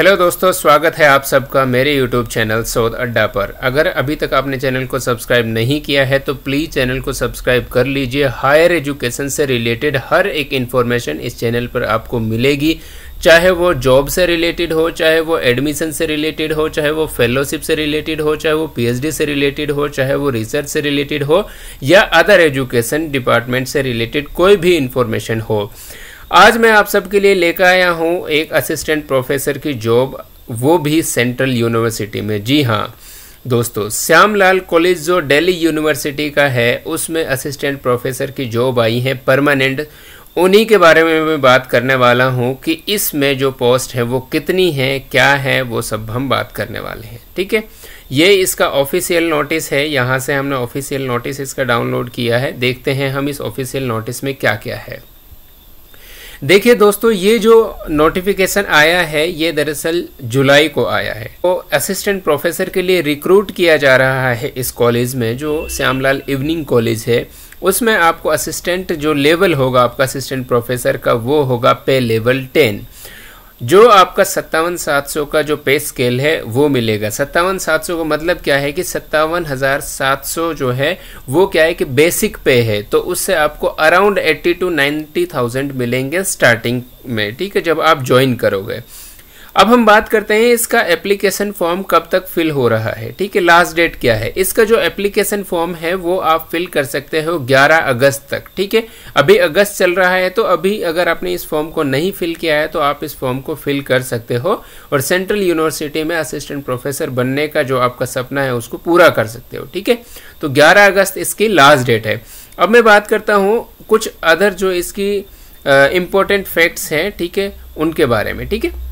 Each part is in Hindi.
हेलो दोस्तों स्वागत है आप सबका मेरे यूट्यूब चैनल सोद अड्डा पर अगर अभी तक आपने चैनल को सब्सक्राइब नहीं किया है तो प्लीज़ चैनल को सब्सक्राइब कर लीजिए हायर एजुकेशन से रिलेटेड हर एक इन्फॉर्मेशन इस चैनल पर आपको मिलेगी चाहे वो जॉब से रिलेटेड हो चाहे वो एडमिशन से रिलेटेड हो चाहे वो फेलोशिप से रिलेटेड हो चाहे वो पीएचडी से रिलेटेड हो चाहे वो रिसर्च से रिलेटेड हो या अदर एजुकेशन डिपार्टमेंट से रिलेटेड कोई भी इन्फॉर्मेशन हो आज मैं आप सबके लिए लेकर आया हूँ एक असिस्टेंट प्रोफेसर की जॉब वो भी सेंट्रल यूनिवर्सिटी में जी हाँ दोस्तों श्यामलाल कॉलेज जो दिल्ली यूनिवर्सिटी का है उसमें असिस्टेंट प्रोफेसर की जॉब आई है परमानेंट उन्हीं के बारे में मैं बात करने वाला हूँ कि इसमें जो पोस्ट है वो कितनी है क्या है वो सब हम बात करने वाले हैं ठीक है ये इसका ऑफिशियल नोटिस है यहाँ से हमने ऑफिशियल नोटिस इसका डाउनलोड किया है देखते हैं हम इस ऑफिशियल नोटिस में क्या क्या है देखिए दोस्तों ये जो नोटिफिकेशन आया है ये दरअसल जुलाई को आया है तो असिस्टेंट प्रोफेसर के लिए रिक्रूट किया जा रहा है इस कॉलेज में जो श्यामलाल इवनिंग कॉलेज है उसमें आपको असिस्टेंट जो लेवल होगा आपका असिस्टेंट प्रोफेसर का वो होगा पे लेवल टेन जो आपका सत्तावन सात सौ का जो पे स्केल है वो मिलेगा सत्तावन सात सौ का मतलब क्या है कि सत्तावन हज़ार सात सौ जो है वो क्या है कि बेसिक पे है तो उससे आपको around eighty two ninety thousand मिलेंगे स्टार्टिंग में ठीक है जब आप ज्वाइन करोगे अब हम बात करते हैं इसका एप्लीकेशन फॉर्म कब तक फिल हो रहा है ठीक है लास्ट डेट क्या है इसका जो एप्लीकेशन फॉर्म है वो आप फिल कर सकते हो 11 अगस्त तक ठीक है अभी अगस्त चल रहा है तो अभी अगर आपने इस फॉर्म को नहीं फिल किया है तो आप इस फॉर्म को फिल कर सकते हो और सेंट्रल यूनिवर्सिटी में असिस्टेंट प्रोफेसर बनने का जो आपका सपना है उसको पूरा कर सकते हो ठीक है तो ग्यारह अगस्त इसकी लास्ट डेट है अब मैं बात करता हूँ कुछ अदर जो इसकी इम्पोर्टेंट फैक्ट्स हैं ठीक है उनके बारे में ठीक है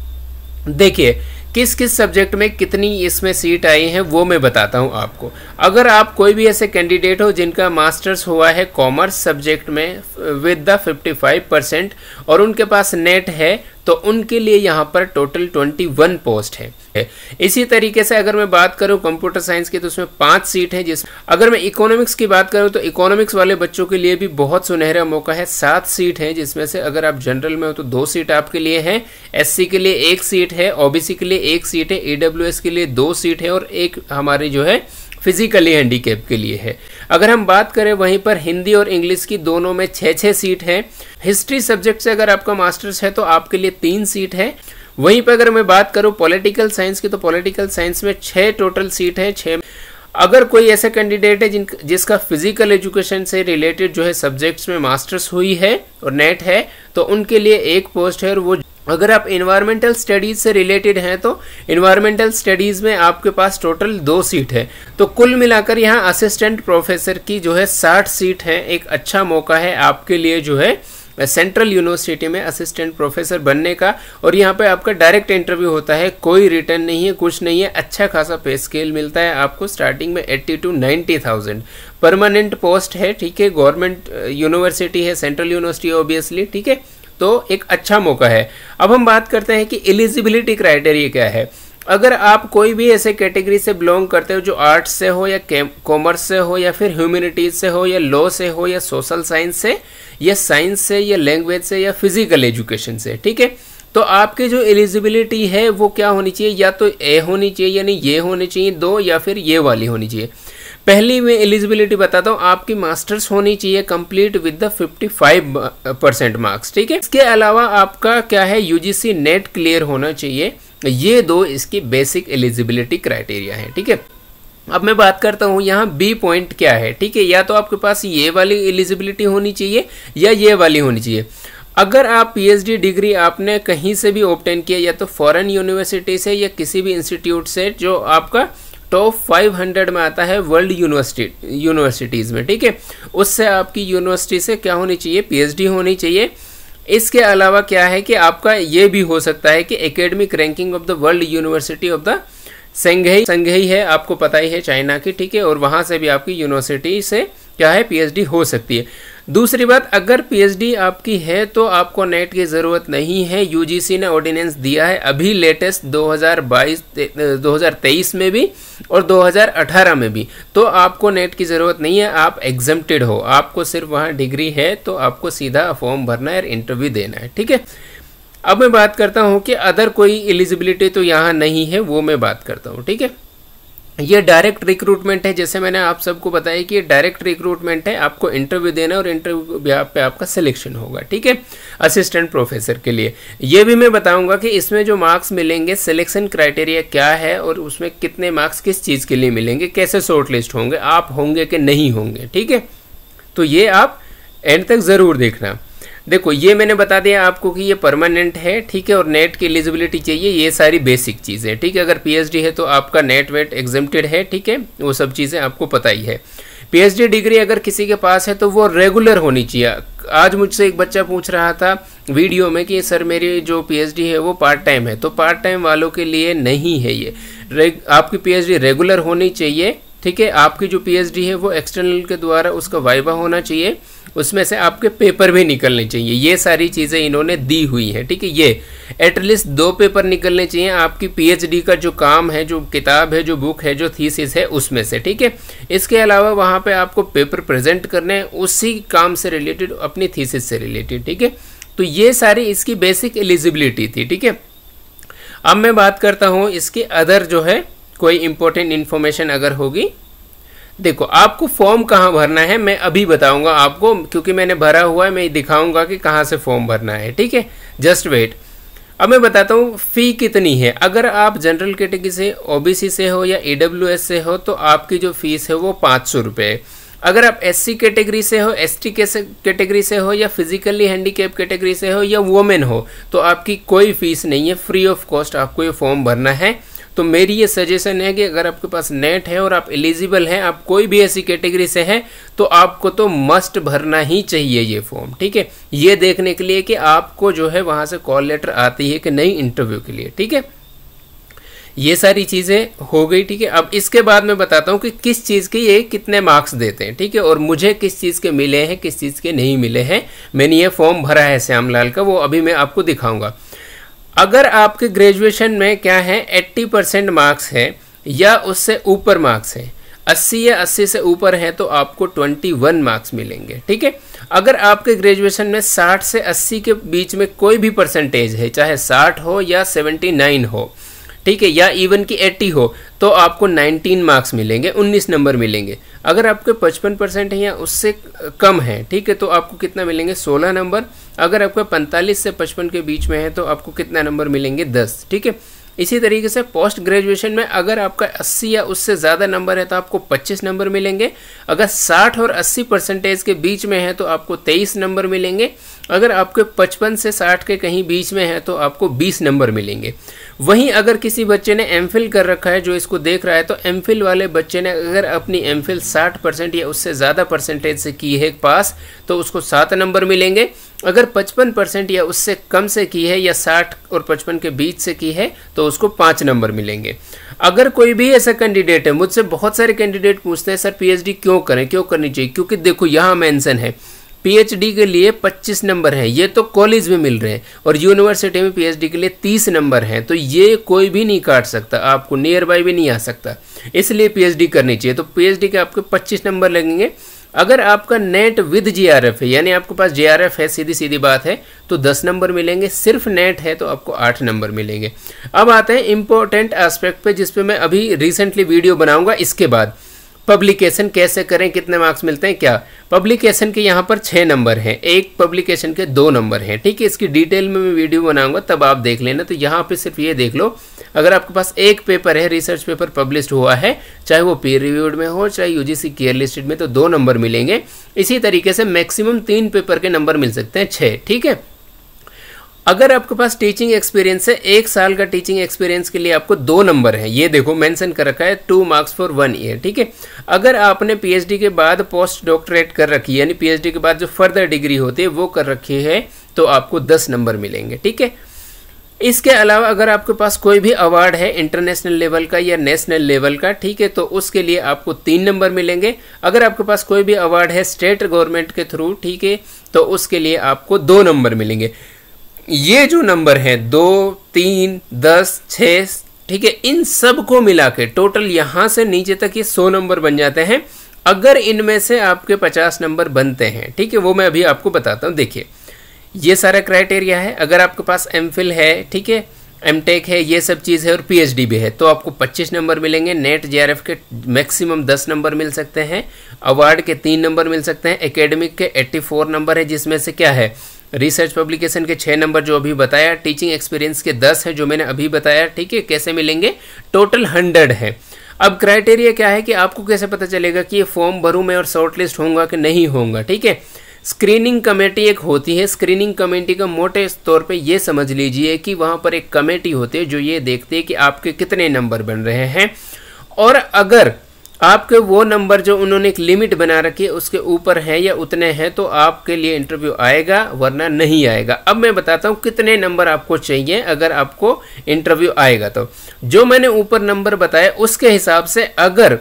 देखिए किस किस सब्जेक्ट में कितनी इसमें सीट आई है वो मैं बताता हूँ आपको अगर आप कोई भी ऐसे कैंडिडेट हो जिनका मास्टर्स हुआ है कॉमर्स सब्जेक्ट में विद द 55 परसेंट और उनके पास नेट है तो उनके लिए यहाँ पर टोटल 21 पोस्ट है इसी तरीके से अगर मैं बात करूँ कंप्यूटर साइंस की तो उसमें पांच सीट है जिस अगर मैं इकोनॉमिक्स की बात करूँ तो इकोनॉमिक्स वाले बच्चों के लिए भी बहुत सुनहरा मौका है सात सीट है जिसमें से अगर आप जनरल में हो तो दो सीट आपके लिए है एस के लिए एक सीट है ओबीसी के लिए एक सीट है ई के लिए दो सीट है और एक हमारी जो है फिजिकली हैंडीकेप के लिए है अगर हम बात करें वहीं पर हिंदी और इंग्लिश की दोनों में छः छः सीट हैं हिस्ट्री सब्जेक्ट से अगर आपका मास्टर्स है तो आपके लिए तीन सीट है वहीं पर अगर मैं बात करूँ पॉलिटिकल साइंस की तो पॉलिटिकल साइंस में छः टोटल सीट है छः अगर कोई ऐसा कैंडिडेट है जिन जिसका फिजिकल एजुकेशन से रिलेटेड जो है सब्जेक्ट्स में मास्टर्स हुई है और नेट है तो उनके लिए एक पोस्ट है और वो अगर आप इन्वायरमेंटल स्टडीज़ से रिलेटेड हैं तो इन्वायरमेंटल स्टडीज़ में आपके पास टोटल दो सीट है तो कुल मिलाकर यहाँ असिस्टेंट प्रोफेसर की जो है साठ सीट है एक अच्छा मौका है आपके लिए जो है सेंट्रल यूनिवर्सिटी में असिस्टेंट प्रोफेसर बनने का और यहाँ पे आपका डायरेक्ट इंटरव्यू होता है कोई रिटर्न नहीं है कुछ नहीं है अच्छा खासा पे स्केल मिलता है आपको स्टार्टिंग में eighty two ninety thousand permanent post है ठीक है गवर्नमेंट यूनिवर्सिटी है सेंट्रल यूनिवर्सिटी ऑब्वियसली ठीक है तो एक अच्छा मौका है अब हम बात करते हैं कि एलिजिबिलिटी क्राइटेरिया क्या है अगर आप कोई भी ऐसे कैटेगरी से बिलोंग करते हो जो आर्ट्स से हो या कॉमर्स से हो या फिर ह्यूमिनिटीज से हो या लॉ से हो या सोशल साइंस से या साइंस से या लैंग्वेज से या फिजिकल एजुकेशन से ठीक है तो आपकी जो एलिजिबिलिटी है वो क्या होनी चाहिए या तो ए होनी चाहिए यानी ये होनी चाहिए दो या फिर ये वाली होनी चाहिए पहली में एलिजिबिलिटी बताता हूँ आपकी मास्टर्स होनी चाहिए complete with the 55 percent marks ठीक है इसके अलावा आपका क्या है यूजीसी नेट क्लियर होना चाहिए ये दो इसकी बेसिक एलिजिबिलिटी क्राइटेरिया है ठीक है अब मैं बात करता हूँ यहाँ बी पॉइंट क्या है ठीक है या तो आपके पास ये वाली एलिजिबिलिटी होनी चाहिए या ये वाली होनी चाहिए अगर आप पी डिग्री आपने कहीं से भी ऑप्टेन किया या तो फॉरेन यूनिवर्सिटी से या किसी भी इंस्टीट्यूट से जो आपका टॉप फाइव हंड्रेड में आता है वर्ल्ड यूनिवर्सिटी यूनिवर्सिटीज़ में ठीक है उससे आपकी यूनिवर्सिटी से क्या होनी चाहिए पीएचडी होनी चाहिए इसके अलावा क्या है कि आपका ये भी हो सकता है कि academic ranking of the world university of the Shanghai Shanghai है आपको पता ही है चाइना की ठीक है और वहाँ से भी आपकी यूनिवर्सिटी से क्या है पी हो सकती है दूसरी बात अगर पीएचडी आपकी है तो आपको नेट की ज़रूरत नहीं है यूजीसी ने ऑर्डिनेंस दिया है अभी लेटेस्ट 2022 2023 में भी और 2018 में भी तो आपको नेट की ज़रूरत नहीं है आप एग्जम्प्टेड हो आपको सिर्फ वहाँ डिग्री है तो आपको सीधा फॉर्म भरना है इंटरव्यू देना है ठीक है अब मैं बात करता हूँ कि अदर कोई एलिजिबिलिटी तो यहाँ नहीं है वो मैं बात करता हूँ ठीक है ये डायरेक्ट रिक्रूटमेंट है जैसे मैंने आप सबको बताया कि ये डायरेक्ट रिक्रूटमेंट है आपको इंटरव्यू देना और इंटरव्यू पे आपका सिलेक्शन होगा ठीक है असिस्टेंट प्रोफेसर के लिए ये भी मैं बताऊंगा कि इसमें जो मार्क्स मिलेंगे सिलेक्शन क्राइटेरिया क्या है और उसमें कितने मार्क्स किस चीज़ के लिए मिलेंगे कैसे शॉर्ट लिस्ट होंगे आप होंगे कि नहीं होंगे ठीक है तो ये आप एंड तक ज़रूर देखना देखो ये मैंने बता दिया आपको कि ये परमानेंट है ठीक है और नेट की एलिजिबिलिटी चाहिए ये सारी बेसिक चीज़ें ठीक है अगर पीएचडी है तो आपका नेट वेट एग्जेम्प्टेड है ठीक है वो सब चीज़ें आपको पता ही है पीएचडी डिग्री अगर किसी के पास है तो वो रेगुलर होनी चाहिए आज मुझसे एक बच्चा पूछ रहा था वीडियो में कि सर मेरी जो पीएचडी है वो पार्ट टाइम है तो पार्ट टाइम वालों के लिए नहीं है ये आपकी पीएचडी रेगुलर होनी चाहिए ठीक है आपकी जो पीएचडी है वो एक्सटर्नल के द्वारा उसका वाइवा होना चाहिए उसमें से आपके पेपर भी निकलने चाहिए ये सारी चीज़ें इन्होंने दी हुई हैं ठीक है ये एटलीस्ट दो पेपर निकलने चाहिए आपकी पीएचडी का जो काम है जो किताब है जो बुक है जो थीसिस है उसमें से ठीक है इसके अलावा वहाँ पर आपको पेपर प्रेजेंट करने उसी काम से रिलेटेड अपनी थीसिस से रिलेटेड ठीक है तो ये सारी इसकी बेसिक एलिजिबिलिटी थी ठीक है अब मैं बात करता हूँ इसके अदर जो है कोई इंपॉर्टेंट इन्फॉर्मेशन अगर होगी देखो आपको फॉर्म कहाँ भरना है मैं अभी बताऊंगा आपको क्योंकि मैंने भरा हुआ है मैं दिखाऊंगा कि कहाँ से फॉर्म भरना है ठीक है जस्ट वेट अब मैं बताता हूँ फ़ी कितनी है अगर आप जनरल कैटेगरी से ओबीसी से हो या ई से हो तो आपकी जो फीस है वो पाँच सौ रुपये अगर आप एस सी कैटेगरी से हो एस टी कैटेगरी से हो या फिजिकली हैंडीकेप कैटेगरी से हो या वुमेन हो तो आपकी कोई फीस नहीं है फ्री ऑफ कॉस्ट आपको ये फॉर्म भरना है तो मेरी ये सजेशन है कि अगर आपके पास नेट है और आप एलिजिबल हैं आप कोई भी ऐसी कैटेगरी से हैं तो आपको तो मस्ट भरना ही चाहिए ये फॉर्म ठीक है ये देखने के लिए कि आपको जो है वहाँ से कॉल लेटर आती है कि नहीं इंटरव्यू के लिए ठीक है ये सारी चीज़ें हो गई ठीक है अब इसके बाद मैं बताता हूँ कि किस चीज़ के ये कितने मार्क्स देते हैं ठीक है और मुझे किस चीज़ के मिले हैं किस चीज़ के नहीं मिले हैं मैंने ये फॉर्म भरा है श्यामलाल का वो अभी मैं आपको दिखाऊंगा अगर आपके ग्रेजुएशन में क्या है 80 परसेंट मार्क्स है या उससे ऊपर मार्क्स है 80 या 80 से ऊपर है तो आपको 21 मार्क्स मिलेंगे ठीक है अगर आपके ग्रेजुएशन में 60 से 80 के बीच में कोई भी परसेंटेज है चाहे 60 हो या 79 हो ठीक है या इवन की एट्टी हो तो आपको नाइनटीन मार्क्स मिलेंगे उन्नीस नंबर मिलेंगे अगर आपके पचपन परसेंट है या उससे कम है ठीक है तो आपको कितना मिलेंगे सोलह नंबर अगर आपका पैंतालीस से पचपन के बीच में है तो आपको कितना नंबर मिलेंगे दस ठीक है इसी तरीके से पोस्ट ग्रेजुएशन में अगर आपका 80 या उससे ज़्यादा नंबर है तो आपको 25 नंबर मिलेंगे अगर 60 और 80 परसेंटेज के बीच में है तो आपको 23 नंबर मिलेंगे अगर आपके 55 से 60 के कहीं बीच में है तो आपको 20 नंबर मिलेंगे वहीं अगर किसी बच्चे ने एम कर रखा है जो इसको देख रहा है तो एम वाले बच्चे ने अगर अपनी एम फिल या उससे ज़्यादा परसेंटेज से की है पास तो उसको सात नंबर मिलेंगे अगर 55 परसेंट या उससे कम से की है या 60 और 55 के बीच से की है तो उसको पाँच नंबर मिलेंगे अगर कोई भी ऐसा कैंडिडेट है मुझसे बहुत सारे कैंडिडेट पूछते हैं सर पीएचडी क्यों करें क्यों करनी चाहिए क्योंकि देखो यहाँ मेंशन है पीएचडी के लिए 25 नंबर हैं ये तो कॉलेज में मिल रहे हैं और यूनिवर्सिटी में पीएचडी के लिए 30 नंबर हैं तो ये कोई भी नहीं काट सकता आपको नियर बाई भी नहीं आ सकता इसलिए पीएचडी करनी चाहिए तो पीएचडी के आपके 25 नंबर लगेंगे अगर आपका नेट विद जीआरएफ है यानी आपके पास जीआरएफ है सीधी सीधी बात है तो दस नंबर मिलेंगे सिर्फ नेट है तो आपको आठ नंबर मिलेंगे अब आते हैं इंपॉर्टेंट एस्पेक्ट पर जिसपे मैं अभी रिसेंटली वीडियो बनाऊँगा इसके बाद पब्लिकेशन कैसे करें कितने मार्क्स मिलते हैं क्या पब्लिकेशन के यहाँ पर छः नंबर हैं एक पब्लिकेशन के दो नंबर हैं ठीक है इसकी डिटेल में मैं वीडियो बनाऊंगा तब आप देख लेना तो यहाँ पे सिर्फ ये देख लो अगर आपके पास एक पेपर है रिसर्च पेपर पब्लिश हुआ है चाहे वो पीर रिव्यूड में हो चाहे यू जी केयर लिस्टेड में तो दो नंबर मिलेंगे इसी तरीके से मैक्सिमम तीन पेपर के नंबर मिल सकते हैं छः ठीक है अगर आपके पास टीचिंग एक्सपीरियंस है एक साल का टीचिंग एक्सपीरियंस के लिए आपको दो नंबर है ये देखो मेंशन कर रखा है two marks for one year ठीक है अगर आपने पीएचडी के बाद पोस्ट डॉक्टरेट कर रखी है यानी पीएचडी के बाद जो फर्दर डिग्री होती है वो कर रखी है तो आपको दस नंबर मिलेंगे ठीक है इसके अलावा अगर आपके पास कोई भी अवार्ड है इंटरनेशनल लेवल का या नेशनल लेवल का ठीक है तो उसके लिए आपको तीन नंबर मिलेंगे अगर आपके पास कोई भी अवार्ड है स्टेट गवर्नमेंट के थ्रू ठीक है तो उसके लिए आपको दो नंबर मिलेंगे ये जो नंबर है दो तीन दस छः ठीक है इन सब को मिला के टोटल यहाँ से नीचे तक ये सौ नंबर बन जाते हैं अगर इनमें से आपके पचास नंबर बनते हैं ठीक है वो मैं अभी आपको बताता हूँ देखिए ये सारा क्राइटेरिया है अगर आपके पास एम है ठीक है एम है ये सब चीज़ है और पी भी है तो आपको पच्चीस नंबर मिलेंगे नेट जे के मैक्सिमम दस नंबर मिल सकते हैं अवार्ड के तीन नंबर मिल सकते हैं एकेडमिक के एट्टी नंबर है जिसमें से क्या है रिसर्च पब्लिकेशन के छः नंबर जो अभी बताया टीचिंग एक्सपीरियंस के दस है जो मैंने अभी बताया ठीक है कैसे मिलेंगे टोटल हंड्रेड है अब क्राइटेरिया क्या है कि आपको कैसे पता चलेगा कि ये फॉर्म भरूँ मैं और शॉर्ट लिस्ट होंगे कि नहीं होंगे ठीक है स्क्रीनिंग कमेटी एक होती है स्क्रीनिंग कमेटी का मोटे तौर पे ये समझ लीजिए कि वहाँ पर एक कमेटी होती है जो ये देखती है कि आपके कितने नंबर बन रहे हैं और अगर आपके वो नंबर जो उन्होंने एक लिमिट बना रखी है उसके ऊपर हैं या उतने हैं तो आपके लिए इंटरव्यू आएगा वरना नहीं आएगा अब मैं बताता हूँ कितने नंबर आपको चाहिए अगर आपको इंटरव्यू आएगा तो जो मैंने ऊपर नंबर बताया उसके हिसाब से अगर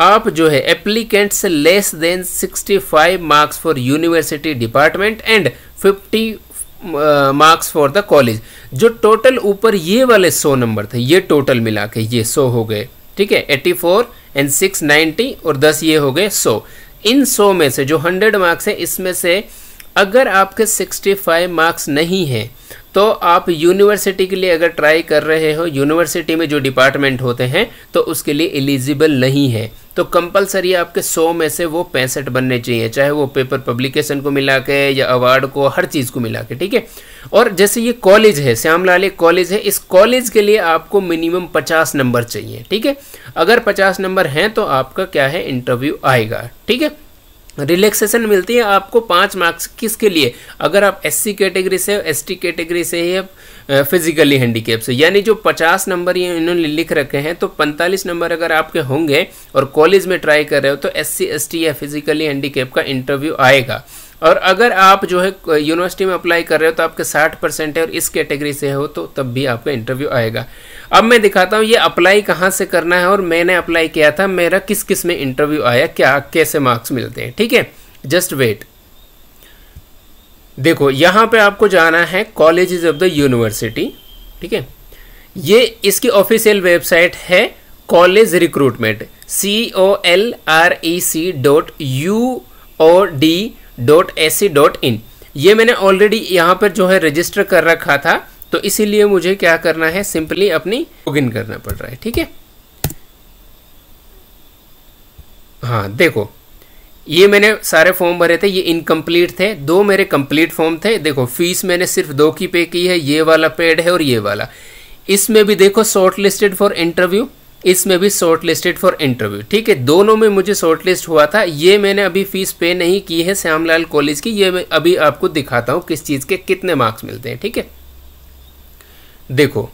आप जो है एप्लीकेंट से less than 65 marks for university department and 50 marks for the college जो टोटल ऊपर ये वाले 100 नंबर थे ये टोटल मिला के ये 100 हो गए ठीक है 84 एंड सिक्स नाइन्टी और दस ये हो गए सौ इन सौ में से जो हंड्रेड मार्क्स हैं इसमें से अगर आपके सिक्सटी फाइव मार्क्स नहीं हैं तो आप यूनिवर्सिटी के लिए अगर ट्राई कर रहे हो यूनिवर्सिटी में जो डिपार्टमेंट होते हैं तो उसके लिए एलिजिबल नहीं है तो कंपलसरी आपके सौ में से वो पैंसठ बनने चाहिए चाहे वो पेपर पब्लिकेशन को मिला के या अवार्ड को हर चीज़ को मिला के ठीक है और जैसे ये कॉलेज है श्यामलाल एक कॉलेज है इस कॉलेज के लिए आपको मिनिमम पचास नंबर चाहिए ठीक है अगर पचास नंबर हैं तो आपका क्या है इंटरव्यू आएगा ठीक है रिलैक्सेशन मिलती है आपको पाँच मार्क्स किसके लिए अगर आप एस कैटेगरी से टी कैटेगरी से या फिजिकली हैंडीकेप से यानी जो पचास नंबर ये इन्होंने लिख रखे हैं तो पैंतालीस नंबर अगर आपके होंगे और कॉलेज में ट्राई कर रहे हो तो एस सी एस टी या फिजिकली हैंडीकेप का इंटरव्यू आएगा और अगर आप जो है यूनिवर्सिटी में अप्लाई कर रहे हो तो आपके 60 परसेंट है और इस कैटेगरी से हो तो तब भी आपका इंटरव्यू आएगा अब मैं दिखाता हूँ ये अप्लाई कहाँ से करना है और मैंने अप्लाई किया था मेरा किस किस में इंटरव्यू आया क्या कैसे मार्क्स मिलते हैं ठीक है जस्ट वेट देखो यहाँ पे आपको जाना है कॉलेजेस ऑफ द यूनिवर्सिटी ठीक है ये इसकी ऑफिशियल वेबसाइट है college recruitment C O L R E C dot U O D dot S C dot in ये मैंने ऑलरेडी यहाँ पर जो है रजिस्टर कर रखा था तो इसीलिए मुझे क्या करना है सिंपली अपनी लॉगिन करना पड़ रहा है ठीक है हाँ देखो ये मैंने सारे फॉर्म भरे थे ये इनकम्प्लीट थे दो मेरे कंप्लीट फॉर्म थे देखो फीस मैंने सिर्फ दो की पे की है ये वाला पेड है और ये वाला इसमें भी देखो शॉर्ट लिस्टेड फॉर इंटरव्यू इसमें भी शॉर्ट लिस्टेड फॉर इंटरव्यू ठीक है दोनों में मुझे शॉर्ट लिस्ट हुआ था ये मैंने अभी फीस पे नहीं की है श्यामलाल कॉलेज की ये मैं अभी आपको दिखाता हूँ किस चीज़ के कितने मार्क्स मिलते हैं ठीक है देखो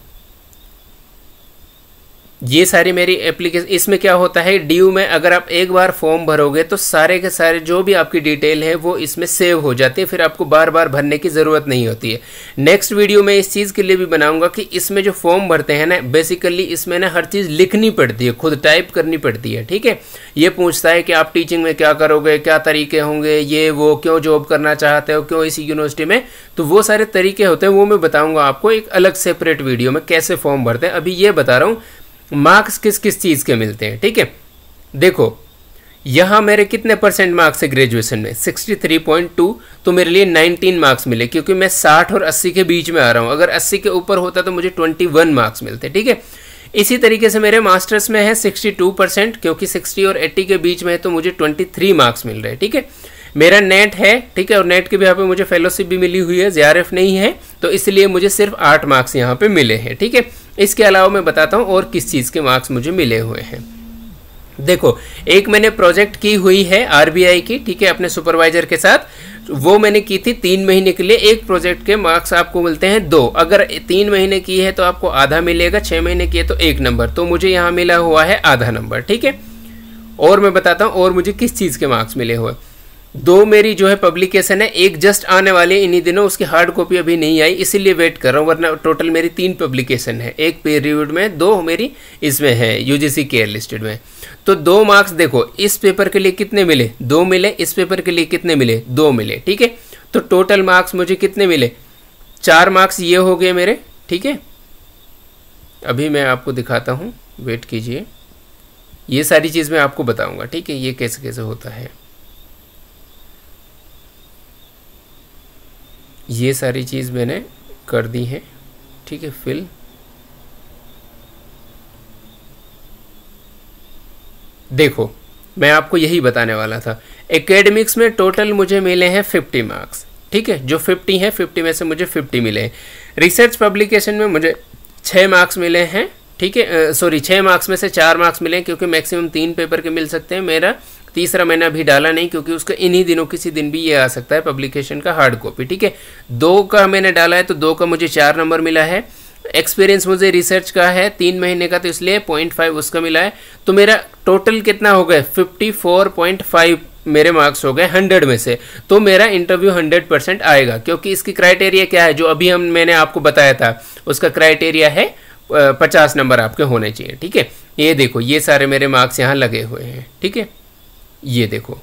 ये सारी मेरी एप्लीकेशन इसमें क्या होता है डी में अगर आप एक बार फॉर्म भरोगे तो सारे के सारे जो भी आपकी डिटेल है वो इसमें सेव हो जाती है फिर आपको बार बार भरने की ज़रूरत नहीं होती है नेक्स्ट वीडियो में इस चीज़ के लिए भी बनाऊंगा कि इसमें जो फॉर्म भरते हैं ना बेसिकली इसमें ना हर चीज़ लिखनी पड़ती है खुद टाइप करनी पड़ती है ठीक है ये पूछता है कि आप टीचिंग में क्या करोगे क्या तरीके होंगे ये वो क्यों जॉब करना चाहते हो क्यों इसी यूनिवर्सिटी में तो वो सारे तरीके होते हैं वो मैं बताऊँगा आपको एक अलग सेपरेट वीडियो में कैसे फॉर्म भरते हैं अभी ये बता रहा हूँ मार्क्स किस किस चीज़ के मिलते हैं ठीक है देखो यहाँ मेरे कितने परसेंट मार्क्स है ग्रेजुएशन में 63.2 तो मेरे लिए 19 मार्क्स मिले क्योंकि मैं 60 और 80 के बीच में आ रहा हूँ अगर 80 के ऊपर होता तो मुझे 21 मार्क्स मिलते ठीक है इसी तरीके से मेरे मास्टर्स में है 62 परसेंट क्योंकि 60 और 80 के बीच में है तो मुझे 23 मार्क्स मिल रहे हैं ठीक है मेरा नेट है ठीक है और नेट के भी यहाँ पर मुझे फेलोशिप भी मिली हुई है जे नहीं है तो इसलिए मुझे सिर्फ आठ मार्क्स यहाँ पे मिले हैं ठीक है इसके अलावा मैं बताता हूँ और किस चीज़ के मार्क्स मुझे मिले हुए हैं देखो एक मैंने प्रोजेक्ट की हुई है आरबीआई की ठीक है अपने सुपरवाइजर के साथ वो मैंने की थी तीन महीने के लिए एक प्रोजेक्ट के मार्क्स आपको मिलते हैं दो अगर तीन महीने की है तो आपको आधा मिलेगा छः महीने की है तो एक नंबर तो मुझे यहाँ मिला हुआ है आधा नंबर ठीक है और मैं बताता हूँ और मुझे किस चीज़ के मार्क्स मिले हुए दो मेरी जो है पब्लिकेशन है एक जस्ट आने वाली इन्हीं दिनों उसकी हार्ड कॉपी अभी नहीं आई इसीलिए वेट कर रहा हूँ वरना टोटल मेरी तीन पब्लिकेशन है एक पे रिव्यूड में दो मेरी इसमें है यूजीसी केयर लिस्टेड में तो दो मार्क्स देखो इस पेपर के लिए कितने मिले दो मिले इस पेपर के लिए कितने मिले दो मिले ठीक है तो टोटल मार्क्स मुझे कितने मिले चार मार्क्स ये हो गए मेरे ठीक है अभी मैं आपको दिखाता हूँ वेट कीजिए ये सारी चीज़ मैं आपको बताऊँगा ठीक है ये कैसे कैसे होता है ये सारी चीज़ मैंने कर दी है ठीक है फिल देखो मैं आपको यही बताने वाला था एकेडमिक्स में टोटल मुझे मिले हैं फिफ्टी मार्क्स ठीक है जो फिफ्टी है फिफ्टी में से मुझे फिफ्टी मिले हैं रिसर्च पब्लिकेशन में मुझे छः मार्क्स मिले हैं ठीक है सॉरी छः मार्क्स में से चार मार्क्स मिले हैं क्योंकि मैक्सिमम तीन पेपर के मिल सकते हैं मेरा तीसरा मैंने अभी डाला नहीं क्योंकि उसका इन्हीं दिनों किसी दिन भी ये आ सकता है पब्लिकेशन का हार्ड कॉपी ठीक है दो का मैंने डाला है तो दो का मुझे चार नंबर मिला है एक्सपीरियंस मुझे रिसर्च का है तीन महीने का तो इसलिए पॉइंट फाइव उसका मिला है तो मेरा टोटल कितना हो गया फिफ्टी फोर पॉइंट फाइव मेरे मार्क्स हो गए हंड्रेड में से तो मेरा इंटरव्यू हंड्रेड परसेंट आएगा क्योंकि इसकी क्राइटेरिया क्या है जो अभी हम मैंने आपको बताया था उसका क्राइटेरिया है पचास नंबर आपके होने चाहिए ठीक है ये देखो ये सारे मेरे मार्क्स यहाँ लगे हुए हैं ठीक है थीके? ये देखो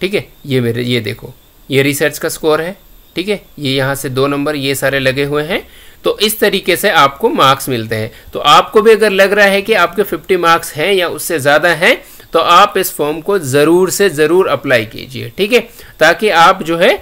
ठीक है ये मेरे ये देखो ये रिसर्च का स्कोर है ठीक है ये यहाँ से दो नंबर ये सारे लगे हुए हैं तो इस तरीके से आपको मार्क्स मिलते हैं तो आपको भी अगर लग रहा है कि आपके 50 मार्क्स हैं या उससे ज़्यादा हैं तो आप इस फॉर्म को ज़रूर से ज़रूर अप्लाई कीजिए ठीक है ताकि आप जो है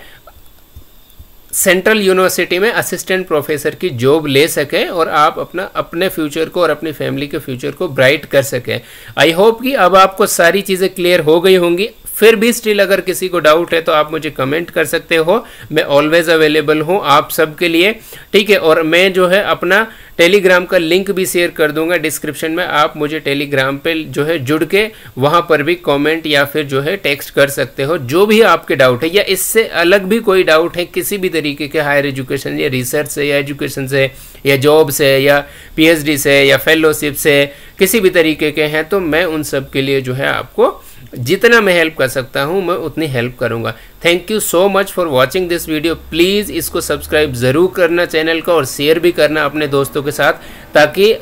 सेंट्रल यूनिवर्सिटी में असिस्टेंट प्रोफेसर की जॉब ले सकें और आप अपना अपने फ्यूचर को और अपनी फैमिली के फ्यूचर को ब्राइट कर सकें आई होप कि अब आपको सारी चीज़ें क्लियर हो गई होंगी फिर भी स्टिल अगर किसी को डाउट है तो आप मुझे कमेंट कर सकते हो मैं ऑलवेज अवेलेबल हूँ आप सबके लिए ठीक है और मैं जो है अपना टेलीग्राम का लिंक भी शेयर कर दूंगा डिस्क्रिप्शन में आप मुझे टेलीग्राम पे जो है जुड़ के वहाँ पर भी कमेंट या फिर जो है टेक्स्ट कर सकते हो जो भी आपके डाउट है या इससे अलग भी कोई डाउट है किसी भी तरीके के हायर एजुकेशन या रिसर्च से या एजुकेशन से या जॉब से या पीएचडी से या फेलोशिप से किसी भी तरीके के हैं तो मैं उन सब के लिए जो है आपको जितना मैं हेल्प कर सकता हूँ मैं उतनी हेल्प करूँगा thank you so much for watching this video please इसको सब्सक्राइब ज़रूर करना चैनल का और शेयर भी करना अपने दोस्तों के साथ ताकि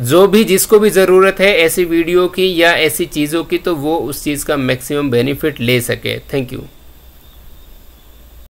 जो भी जिसको भी ज़रूरत है ऐसी वीडियो की या ऐसी चीज़ों की तो वो उस चीज़ का मैक्सिमम बेनिफिट ले सके थैंक यू